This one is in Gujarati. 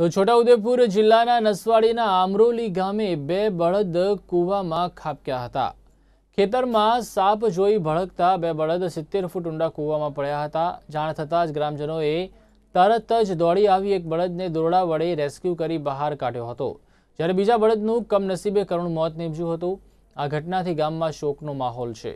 તો છોટાઉદેપુર જિલ્લાના નસવાડીના આમરોલી ગામે બે બળદ કૂવામાં ખાબક્યા હતા ખેતરમાં સાપ જોઈ ભળકતા બે બળદ સિત્તેર ફૂટ ઊંડા કૂવામાં પડ્યા હતા જાણ થતાં જ ગ્રામજનોએ તરત જ દોડી આવી એક બળદને દોરડા વડે રેસ્ક્યુ કરી બહાર કાઢ્યો હતો જ્યારે બીજા બળદનું કમનસીબે કરુણ મોત નીપજ્યું હતું આ ઘટનાથી ગામમાં શોકનો માહોલ છે